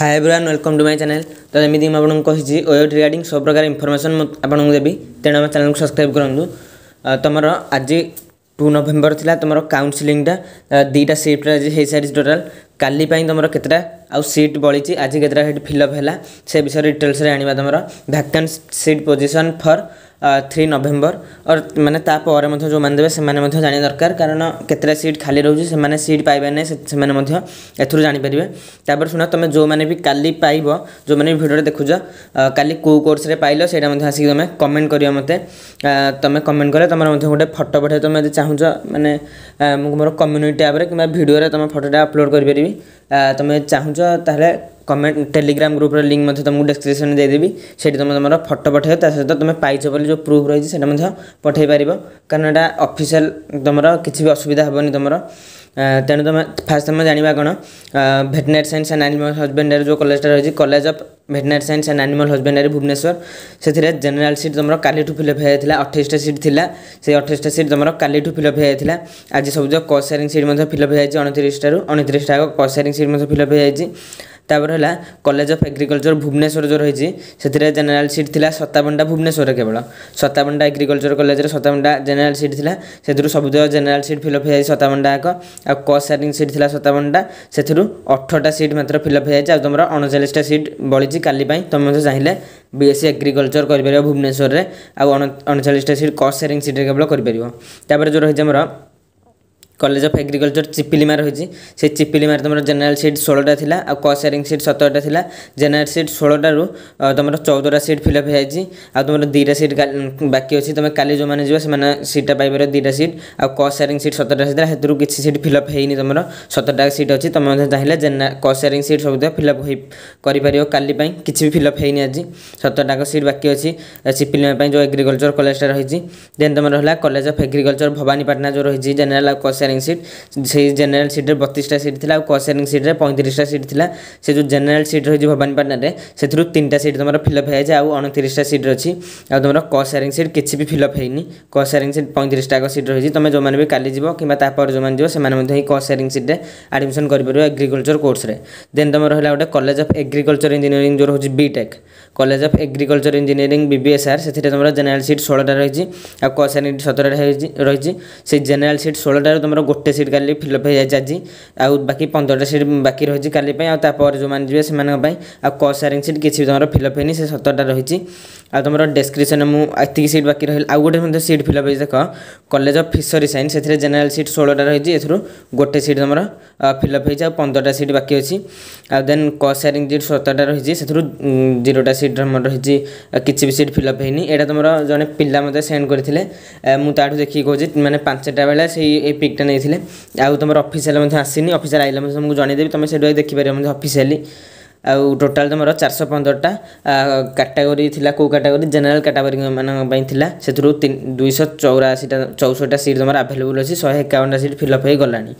high everyone welcome to my channel ତ ଯେମିତି ମୁଁ ଆପଣଙ୍କୁ କହିଛି ୱେବ୍ ରିଗାର୍ଡ଼ିଂ ସବୁ ପ୍ରକାର ଇନଫର୍ମେସନ୍ ମୁଁ ଆପଣଙ୍କୁ ଦେବି ତେଣୁ ଆମ ଚ୍ୟାନେଲ୍କୁ ସବସ୍କ୍ରାଇବ୍ କରନ୍ତୁ ତୁମର ଆଜି ଟୁ ନଭେମ୍ବର ଥିଲା ତୁମର କାଉନ୍ସିଲିଂଟା ଦୁଇଟା ସିଫ୍ଟରେ ଆଜି ହେଇସାରିଛି ଟୋଟାଲ୍ କାଲି ପାଇଁ ତୁମର କେତେଟା सीट बढ़ी आज के फिलअप है से विषय डिटेल्स आने तुम भैके सीट पोजिशन फर थ्री नवेम्बर और मैंने तापर मैं जो मैंने देते से जाना दरकार कारण के सीट खाली रोचे से मैंने सीट पाइबे नहीं जापर तापर शुण तुम जो मैंने भी का पाइब जो मैंने भिडियो देखु का कोर्स पाइल से आसिक तुम कमेंट कर मत तुम कमेंट कले तुम गोटे फटो पठे तुम यदि चाहू मैंने मोर कम्युनिटी आप भिडियो तुम फटोटा अपलोड करी तुम चाहू ଚାହୁଁଛ ତାହେଲେ କମେଣ୍ଟ ଟେଲିଗ୍ରାମ ଗ୍ରୁପର ଲିଙ୍କ୍ ମଧ୍ୟ ତୁମକୁ ଡେସ୍କ୍ରିପସନ୍ରେ ଦେଇଦେବି ସେଇଠି ତୁମେ ତୁମର ଫଟୋ ପଠାଇବ ତା ସହିତ ତୁମେ ପାଇଛ ବୋଲି ଯେଉଁ ପ୍ରୁଫ୍ ରହିଛି ସେଇଟା ମଧ୍ୟ ପଠାଇ ପାରିବ କାରଣ ଏଇଟା ଅଫିସିଆଲ୍ ତୁମର କିଛି ବି ଅସୁବିଧା ହେବନି ତୁମର ତେଣୁ ତୁମେ ଫାର୍ଷ୍ଟ ତୁମେ ଜାଣିବା କ'ଣ veterinary science and animal husbandry ଯେଉଁ କଲେଜଟା ରହିଛି college of veterinary science and animal husbandry Bhubaneswar ସେଥିରେ ଜେନେରାଲ୍ ସିଟ୍ ତୁମର କାଲିଠୁ ଫିଲ୍ଅପ୍ ହେଇଯାଇଥିଲା ଅଠେଇଶଟା ସିଟ୍ ଥିଲା ସେଇ ଅଠେଇଶଟା ସିଟ୍ ତୁମର କାଲିଠୁ ଫିଲ୍ଅପ୍ ହେଇଯାଇଥିଲା ଆଜି ସବୁ ଯେଉଁ କସ୍ ସେୟାରିଂ ସିଟ୍ ମଧ୍ୟ ଫିଲ୍ଅପ୍ ହେଇଯାଇଛି ଅଣତିରିଶଟାରୁ ଅଣତିରିଶଟା ଯାକ କସ୍ ସେୟାରିଂ ସିଟ୍ ମଧ୍ୟ ଫିଲ୍ଅପ୍ ହେଇଯାଇଛି ତାପରେ ହେଲା କଲେଜ ଅଫ୍ ଏଗ୍ରିକଲଚର ଭୁବନେଶ୍ୱର ଯେଉଁ ରହିଛି ସେଥିରେ ଜେନେରାଲ ସିଟ୍ ଥିଲା ସତାବନଟା ଭୁବନେଶ୍ୱରରେ କେବଳ ସତାବନଟା ଏଗ୍ରିକଲଚର କଲେଜରେ ସତାବନଟା ଜେନେରାଲ ସିଟ୍ ଥିଲା ସେଥିରୁ ସବୁତକ ଜେନେରାଲ ସିଟ୍ ଫିଲ୍ଅପ୍ ହେଇଯାଇଛି ସତାବନଟା ଯାକ ଆଉ କସ୍ ସାରିଂ ସିଟ୍ ଥିଲା ସତାବନଟା ସେଥିରୁ ଅଠରଟା ସିଟ୍ ମାତ୍ର ଫିଲ୍ଅପ୍ ହେଇଯାଇଛି ଆଉ ତୁମର ଅଣଚାଳିଶଟା ସିଟ୍ ବଳିଛି କାଲି ପାଇଁ ତୁମେ ମଧ୍ୟ ଚାହିଁଲେ বিএসসি এগ্রিকলচর করে ভুবনেশ্বরের আউ অনচাশ সিট কস্ট সেয়ারিং সিট্রে কেবল করে তাপরে যে রয়েছে আমার কলেজ অফ এগ্রিকলচর চিপিলিমার হয়েছে সেই চিপিলিমার তোমার জেনারেল সিট ষোলোটা লা আর ক সেয়ারিং সিট সতেরটা লা জেনারেল সিট ষোলোটার তোমার চৌদটা সিট ফিলঅপ হয়েছে আর তোমার দুইটা সিট বাকি অছি তুমি কালি যে যাবে সে সিটটা পাইপার দুইটা সিট আর ক সেয়ারিং সিট সতেরটা লা সেতু কিছু সিট ফিলঅপ হয়নি তোমার সতেরটা সিট অছি তুমি চাইলে ক সেয়ারিং সিট সবুজ ফিলঅপ করিপার কালি কিছু বি ফিলঅপ হয়নি আজ সতেরটা সিট বাকি অছি চিপিলিমা যে এগ্রিকলচর কলেজটা রয়েছে দেন তোমার হল কলেজ অফ এগ্রিকলচর ভবানীপাটনা যে রয়েছে জেনারেল আর ক ସେୟାରିଂ ସିଟ୍ ସେଇ ଜେନେରାଲ୍ ସିଟ୍ରେ ବତିଶଟା ସିଟ୍ ଥିଲା ଆଉ କସ୍ ସେୟାରିଂ ସିଟ୍ରେ ପଇଁତିରିଶଟା ସିଟ୍ ଥିଲା ସେ ଯେଉଁ ଜେନେରାଲ୍ ସିଟ୍ ରହିଛି ଭବାନୀପାଟଣାରେ ସେଥିରୁ ତିନିଟା ସିଟ୍ ତୁମର ଫିଲ୍ଅପ୍ ହେଇଯାଇଛି ଆଉ ଅଣତିରିଶଟା ସିଟ୍ ଅଛି ଆଉ ତୁମର କସ୍ ସେୟାରିଂ ସିଟ୍ କିଛି ବି ଫିଲ୍ଅପ୍ ହେଇନି କସ୍ ସେୟାରିଂ ସିଟ୍ ପଇଁତିରିଶଟା ଯାକ ସିଟ୍ ରହିଛି ତୁମେ ଯେଉଁମାନେ ବି କାଲି ଯିବ କିମ୍ବା ତା'ପରେ ଯେଉଁମାନେ ଯିବ ସେମାନେ ମଧ୍ୟ ଏହି କସ୍ ସେୟାରିଂ ସିଟ୍ରେ ଆଡ଼ମିସନ୍ କରିପାରିବ ଏଗ୍ରିକଲଚର କୋର୍ସରେ ଦେନ୍ ତୁମର ରହିଲା ଗୋଟେ କଲେଜ ଅଫ୍ ଏଗ୍ରିକଲଚର ଇଞ୍ଜିନିୟରିଂ ଯେଉଁ ରହୁଛି BTech college of agriculture engineering BBSR ସେଥିରେ ତୁମର ଜେନେରାଲ୍ ସିଟ୍ ଷୋହଳଟା ରହିଛି ଆଉ କସ୍ ସେୟାରିଂ ସତରଟା ରହିଛି ସେଇ ଜେନେରାଲ୍ ସିଟ୍ ଷୋହଳଟାରୁ ତୁମର ଆମର ଗୋଟେ ସିଟ୍ କାଲି ଫିଲ୍ଅପ୍ ହେଇଯାଇଛି ଆଜି ଆଉ ବାକି ପନ୍ଦରଟା ସିଟ୍ ବାକି ରହିଛି କାଲି ପାଇଁ ଆଉ ତାପରେ ଯେଉଁମାନେ ଯିବେ ସେମାନଙ୍କ ପାଇଁ ଆଉ କଷ୍ଟ ସାରିଂ ସିଟ୍ କିଛି ବି ତୁମର ଫିଲ୍ଅପ୍ ହେଇନି ସେ ସତରଟା ରହିଛି ଆଉ ତୁମର ଡେସ୍କ୍ରିପସନ୍ ମୁଁ ଏତିକି ସିଟ୍ ବାକି ରହିଲା ଆଉ ଗୋଟେ ମଧ୍ୟ ସିଟ୍ ଫିଲ୍ଅପ୍ ହେଇଛି ଦେଖ କଲେଜ ଅଫ୍ ଫିସରି ସାଇନ୍ସ ସେଥିରେ ଜେନେରାଲ୍ ସିଟ୍ ଷୋହଳଟା ରହିଛି ଏଥିରୁ ଗୋଟେ ସିଟ୍ ତୁମର ଫିଲ୍ଅପ୍ ହେଇଛି ଆଉ ପନ୍ଦରଟା ସିଟ୍ ବାକି ଅଛି ଆଉ ଦେନ୍ କଷ୍ଟ ସାରିଂ ସିଟ୍ ସତରଟା ରହିଛି ସେଥିରୁ ଜିରୋଟା ସିଟ୍ ଆମର ରହିଛି କିଛି ବି ସିଟ୍ ଫିଲ୍ଅପ୍ ହେଇନି ଏଇଟା ତୁମର ଜଣେ ପିଲା ମୋତେ ସେଣ୍ଡ କରିଥିଲେ ମୁଁ ତାଠୁ ଦେଖିକି କହୁଛି ମାନେ ପାଞ୍ଚଟା ବେଳେ ସେଇ ଏଇ ପିକ୍ଟା ମାର୍କଟା ନେଇଥିଲେ ଆଉ ତୁମର ଅଫିସିଆଲ ମଧ୍ୟ ଆସିନି ଅଫିସିଆଲ ଆସିଲେ ମଧ୍ୟ ତୁମକୁ ଜଣାଇଦେବି ତୁମେ ସେଠୁ ଦେଖିପାରିବ ମଧ୍ୟ ଅଫିସିଆଲି ଆଉ ଟୋଟାଲ୍ ତୁମର ଚାରିଶହ ପନ୍ଦରଟା କାଟାଗୋରୀ ଥିଲା କେଉଁ କାଟାଗୋରୀ ଜେନେରାଲ କାଟାଗୋରୀମାନଙ୍କ ପାଇଁ ଥିଲା ସେଥିରୁ ଦୁଇଶହ ଚଉରାଅଶୀଟା ଚଉଷଠିଟା ସିଟ୍ ତୁମର ଆଭେଲେବୁଲ୍ ଅଛି ଶହେ ଏକାବନଟା ସିଟ୍ ଫିଲ୍ଅପ୍ ହୋଇଗଲାଣି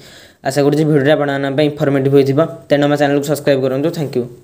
ଆଶା କରୁଛି ଭିଡ଼ିଓଟା ଆପଣମାନଙ୍କ ପାଇଁ ଇନଫର୍ମେଟିଭ୍ ହୋଇଥିବ ତେଣୁ ଆମ ଚ୍ୟାନେଲକୁ ସବସ୍କ୍ରାଇବ୍ କରନ୍ତୁ ଥ୍ୟାଙ୍କ ୟୁ